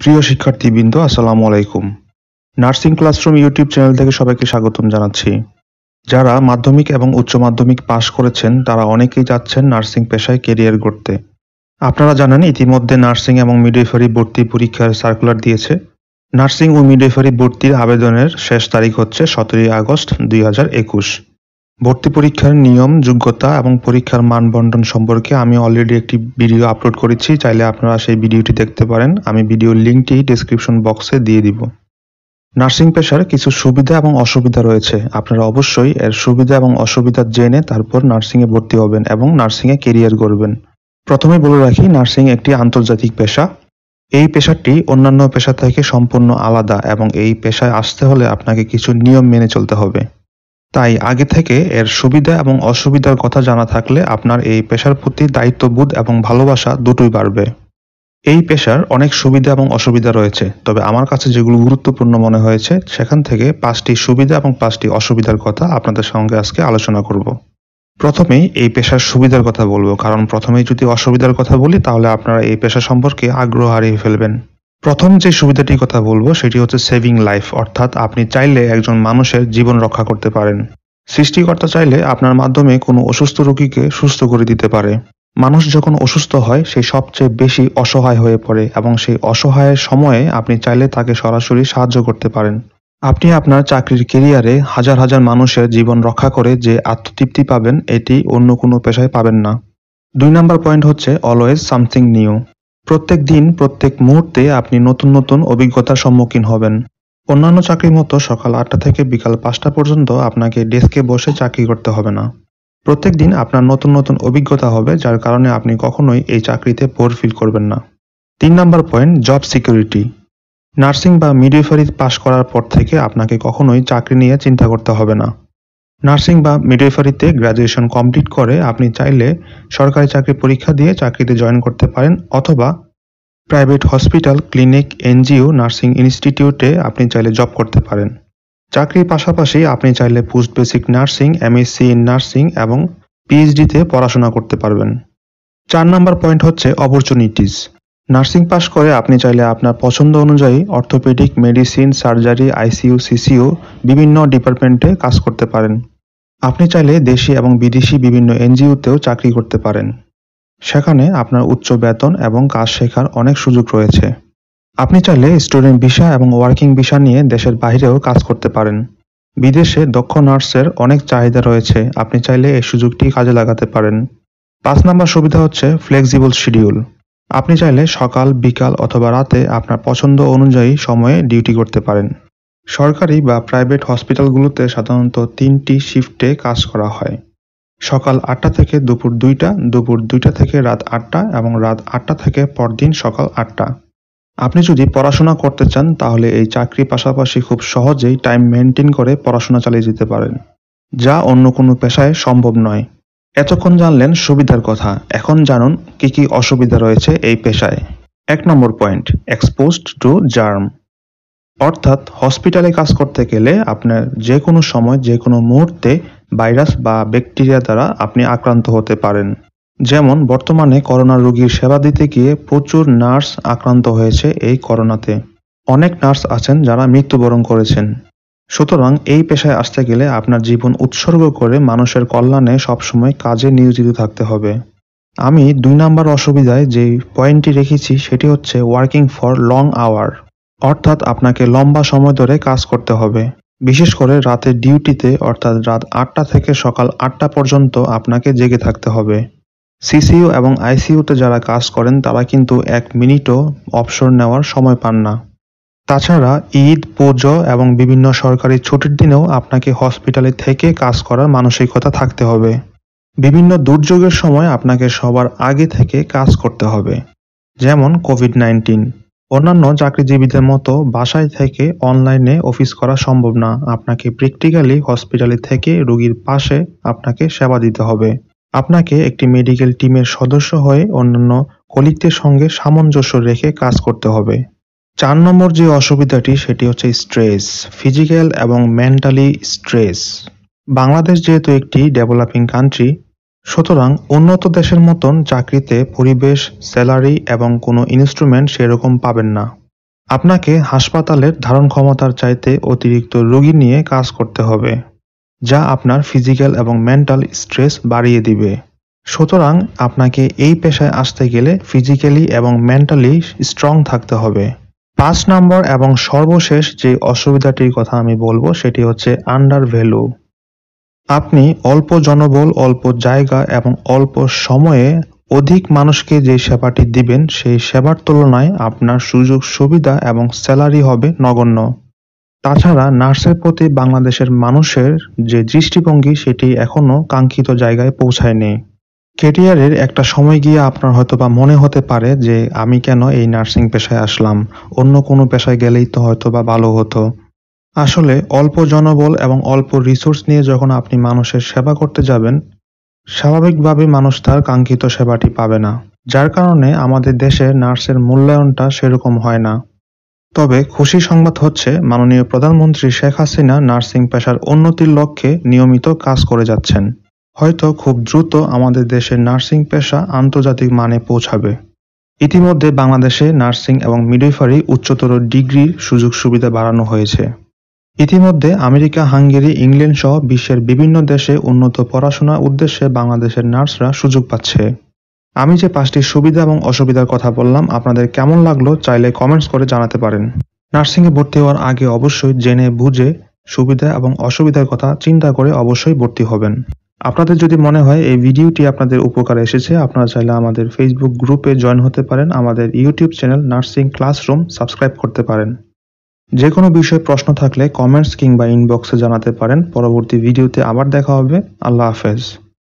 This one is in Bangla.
প্রিয় শিক্ষার্থীবৃন্দ আসসালামু আলাইকুম নার্সিং ক্লাসরুম ইউটিউব চ্যানেল থেকে সবাইকে স্বাগতম জানাচ্ছি যারা মাধ্যমিক এবং উচ্চ মাধ্যমিক পাশ করেছেন তারা অনেকেই যাচ্ছেন নার্সিং পেশায় কেরিয়ার গড়তে আপনারা জানেন ইতিমধ্যে নার্সিং এবং মিডওয়েফারি ভর্তি পরীক্ষার সার্কুলার দিয়েছে নার্সিং ও মিডওয়েফারি ভর্তির আবেদনের শেষ তারিখ হচ্ছে সতেরোই আগস্ট দুই হাজার একুশ ভর্তি পরীক্ষার নিয়ম যোগ্যতা এবং পরীক্ষার মান বন্টন সম্পর্কে আমি অলরেডি একটি ভিডিও আপলোড করেছি চাইলে আপনারা সেই ভিডিওটি দেখতে পারেন আমি ভিডিও লিঙ্কটি ডিসক্রিপশন বক্সে দিয়ে দিব নার্সিং পেশার কিছু সুবিধা এবং অসুবিধা রয়েছে আপনারা অবশ্যই এর সুবিধা এবং অসুবিধা জেনে তারপর নার্সিংয়ে ভর্তি হবেন এবং নার্সিংয়ে কেরিয়ার করবেন প্রথমে বলে রাখি নার্সিং একটি আন্তর্জাতিক পেশা এই পেশাটি অন্যান্য পেশা থেকে সম্পূর্ণ আলাদা এবং এই পেশায় আসতে হলে আপনাকে কিছু নিয়ম মেনে চলতে হবে তাই আগে থেকে এর সুবিধা এবং অসুবিধার কথা জানা থাকলে আপনার এই পেশার প্রতি দায়িত্ববোধ এবং ভালোবাসা দুটোই বাড়বে এই পেশার অনেক সুবিধা এবং অসুবিধা রয়েছে তবে আমার কাছে যেগুলো গুরুত্বপূর্ণ মনে হয়েছে সেখান থেকে পাঁচটি সুবিধা এবং পাঁচটি অসুবিধার কথা আপনাদের সঙ্গে আজকে আলোচনা করব প্রথমেই এই পেশার সুবিধার কথা বলবো কারণ প্রথমেই যদি অসুবিধার কথা বলি তাহলে আপনারা এই পেশা সম্পর্কে আগ্রহ হারিয়ে ফেলবেন প্রথম যে সুবিধাটির কথা বলবো সেটি হচ্ছে সেভিং লাইফ অর্থাৎ আপনি চাইলে একজন মানুষের জীবন রক্ষা করতে পারেন সৃষ্টিকর্তা চাইলে আপনার মাধ্যমে কোনো অসুস্থ রোগীকে সুস্থ করে দিতে পারে মানুষ যখন অসুস্থ হয় সে সবচেয়ে বেশি অসহায় হয়ে পড়ে এবং সেই অসহায়ের সময়ে আপনি চাইলে তাকে সরাসরি সাহায্য করতে পারেন আপনি আপনার চাকরির কেরিয়ারে হাজার হাজার মানুষের জীবন রক্ষা করে যে আত্মতৃপ্তি পাবেন এটি অন্য কোনো পেশায় পাবেন না দুই নম্বর পয়েন্ট হচ্ছে অলওয়েজ সামথিং নিউ প্রত্যেক দিন প্রত্যেক মুহূর্তে আপনি নতুন নতুন অভিজ্ঞতার সম্মুখীন হবেন অন্যান্য চাকরির মতো সকাল আটটা থেকে বিকাল পাঁচটা পর্যন্ত আপনাকে ডেস্কে বসে চাকরি করতে হবে না প্রত্যেক দিন আপনার নতুন নতুন অভিজ্ঞতা হবে যার কারণে আপনি কখনোই এই চাকরিতে পোর ফিল করবেন না তিন নম্বর পয়েন্ট জব সিকিউরিটি নার্সিং বা মিডিফারি পাশ করার পর থেকে আপনাকে কখনোই চাকরি নিয়ে চিন্তা করতে হবে না নার্সিং বা মিডওয়েফারিতে গ্র্যাজুয়েশন কমপ্লিট করে আপনি চাইলে সরকারি চাকরি পরীক্ষা দিয়ে চাকরিতে জয়েন করতে পারেন অথবা private hospital clinic NGO nursing ইনস্টিটিউটে আপনি চাইলে জব করতে পারেন চাকরির পাশাপাশি আপনি চাইলে post basic nursing MSc in nursing এবং পিএইচডিতে পড়াশোনা করতে পারবেন চার নম্বর পয়েন্ট হচ্ছে অপরচুনিটিস নার্সিং পাশ করে আপনি চাইলে আপনার পছন্দ অনুযায়ী orthopaedic medicine surgery ICU CCU বিভিন্ন ডিপার্টমেন্টে কাজ করতে পারেন আপনি চাইলে দেশি এবং বিদেশি বিভিন্ন এনজিওতেও চাকরি করতে পারেন সেখানে আপনার উচ্চ বেতন এবং কাজ শেখার অনেক সুযোগ রয়েছে আপনি চাইলে স্টুডেন্ট ভিসা এবং ওয়ার্কিং ভিসা নিয়ে দেশের বাইরেও কাজ করতে পারেন বিদেশে দক্ষ নার্সের অনেক চাহিদা রয়েছে আপনি চাইলে এই সুযোগটি কাজে লাগাতে পারেন পাঁচ নম্বর সুবিধা হচ্ছে ফ্লেক্সিবল শিডিউল আপনি চাইলে সকাল বিকাল অথবা রাতে আপনার পছন্দ অনুযায়ী সময়ে ডিউটি করতে পারেন সরকারি বা প্রাইভেট হসপিটালগুলোতে সাধারণত তিনটি শিফটে কাজ করা হয় সকাল আটটা থেকে দুপুর দুইটা দুপুর দুইটা থেকে রাত আটটা এবং রাত আটটা থেকে পরদিন সকাল আটটা আপনি যদি পড়াশোনা করতে চান তাহলে এই চাকরি পাশাপাশি খুব সহজেই টাইম মেনটেন করে পড়াশোনা চালিয়ে যেতে পারেন যা অন্য কোনো পেশায় সম্ভব নয় এতক্ষণ জানলেন সুবিধার কথা এখন জানুন কি কি অসুবিধা রয়েছে এই পেশায় এক নম্বর পয়েন্ট এক্সপোজড টু জার্ম অর্থাৎ হসপিটালে কাজ করতে গেলে আপনার যে কোনো সময় যে কোনো মুহূর্তে ভাইরাস বা ব্যাকটেরিয়া দ্বারা আপনি আক্রান্ত হতে পারেন যেমন বর্তমানে করোনা রোগীর সেবা দিতে গিয়ে প্রচুর নার্স আক্রান্ত হয়েছে এই করোনাতে অনেক নার্স আছেন যারা মৃত্যুবরণ করেছেন সুতরাং এই পেশায় আসতে গেলে আপনার জীবন উৎসর্গ করে মানুষের কল্যাণে সবসময় কাজে নিয়োজিত থাকতে হবে আমি দুই নাম্বার অসুবিধায় যে পয়েন্টটি রেখেছি সেটি হচ্ছে ওয়ার্কিং ফর লং আওয়ার অর্থাৎ আপনাকে লম্বা সময় ধরে কাজ করতে হবে বিশেষ করে রাতের ডিউটিতে অর্থাৎ রাত আটটা থেকে সকাল আটটা পর্যন্ত আপনাকে জেগে থাকতে হবে সিসিইউ এবং আইসিইউতে যারা কাজ করেন তারা কিন্তু এক মিনিটও অবসর নেওয়ার সময় পান না তাছাড়া ঈদ পুজো এবং বিভিন্ন সরকারি ছুটির দিনেও আপনাকে হসপিটালে থেকে কাজ করার মানসিকতা থাকতে হবে বিভিন্ন দুর্যোগের সময় আপনাকে সবার আগে থেকে কাজ করতে হবে যেমন কোভিড নাইন্টিন অন্যান্য চাকরিজীবীদের মতো বাসায় থেকে অনলাইনে অফিস করা সম্ভব না আপনাকে প্র্যাকটিক্যালি হসপিটালে থেকে রোগীর পাশে আপনাকে সেবা দিতে হবে আপনাকে একটি মেডিকেল টিমের সদস্য হয়ে অন্যান্য কলিকদের সঙ্গে সামঞ্জস্য রেখে কাজ করতে হবে চার নম্বর যে অসুবিধাটি সেটি হচ্ছে স্ট্রেস ফিজিক্যাল এবং মেন্টালি স্ট্রেস বাংলাদেশ যেহেতু একটি ডেভেলপিং কান্ট্রি সুতরাং উন্নত দেশের মতন চাকরিতে পরিবেশ স্যালারি এবং কোনো ইনস্ট্রুমেন্ট সেরকম পাবেন না আপনাকে হাসপাতালের ধারণ ক্ষমতার চাইতে অতিরিক্ত রোগী নিয়ে কাজ করতে হবে যা আপনার ফিজিক্যাল এবং মেন্টাল স্ট্রেস বাড়িয়ে দিবে সুতরাং আপনাকে এই পেশায় আসতে গেলে ফিজিক্যালি এবং মেন্টালি স্ট্রং থাকতে হবে পাঁচ নম্বর এবং সর্বশেষ যে অসুবিধাটির কথা আমি বলবো সেটি হচ্ছে আন্ডার ভ্যালু আপনি অল্প জনবল অল্প জায়গা এবং অল্প সময়ে অধিক মানুষকে যে সেবাটি দিবেন সেই সেবার তুলনায় আপনার সুযোগ সুবিধা এবং স্যালারি হবে নগণ্য তাছাড়া নার্সের প্রতি বাংলাদেশের মানুষের যে দৃষ্টিভঙ্গি সেটি এখনও কাঙ্ক্ষিত জায়গায় পৌঁছায়নি কেরিয়ারের একটা সময় গিয়ে আপনার হয়তোবা মনে হতে পারে যে আমি কেন এই নার্সিং পেশায় আসলাম অন্য কোনো পেশায় গেলেই তো হয়তোবা ভালো হতো আসলে অল্প জনবল এবং অল্প রিসোর্স নিয়ে যখন আপনি মানুষের সেবা করতে যাবেন স্বাভাবিকভাবে মানুষ তার কাঙ্ক্ষিত সেবাটি পাবে না যার কারণে আমাদের দেশে নার্সের মূল্যায়নটা সেরকম হয় না তবে খুশি সংবাদ হচ্ছে মাননীয় প্রধানমন্ত্রী শেখ হাসিনা নার্সিং পেশার উন্নতির লক্ষ্যে নিয়মিত কাজ করে যাচ্ছেন হয়তো খুব দ্রুত আমাদের দেশের নার্সিং পেশা আন্তর্জাতিক মানে পৌঁছাবে ইতিমধ্যে বাংলাদেশে নার্সিং এবং মিডওয়াইফারি উচ্চতর ডিগ্রির সুযোগ সুবিধা বাড়ানো হয়েছে ইতিমধ্যে আমেরিকা হাঙ্গেরি ইংল্যান্ড সহ বিশ্বের বিভিন্ন দেশে উন্নত পড়াশোনার উদ্দেশ্যে বাংলাদেশের নার্সরা সুযোগ পাচ্ছে আমি যে পাঁচটি সুবিধা এবং অসুবিধার কথা বললাম আপনাদের কেমন লাগলো চাইলে কমেন্টস করে জানাতে পারেন নার্সিংয়ে ভর্তি হওয়ার আগে অবশ্যই জেনে বুঝে সুবিধা এবং অসুবিধার কথা চিন্তা করে অবশ্যই ভর্তি হবেন আপনাদের যদি মনে হয় এই ভিডিওটি আপনাদের উপকারে এসেছে আপনারা চাইলে আমাদের ফেসবুক গ্রুপে জয়েন হতে পারেন আমাদের YouTube channel nursing classroom subscribe করতে পারেন যে কোনো বিষয়ে প্রশ্ন থাকলে কমেন্টস কিংবা ইনবক্সে জানাতে পারেন পরবর্তী ভিডিওতে আবার দেখা হবে আল্লাহ হাফেজ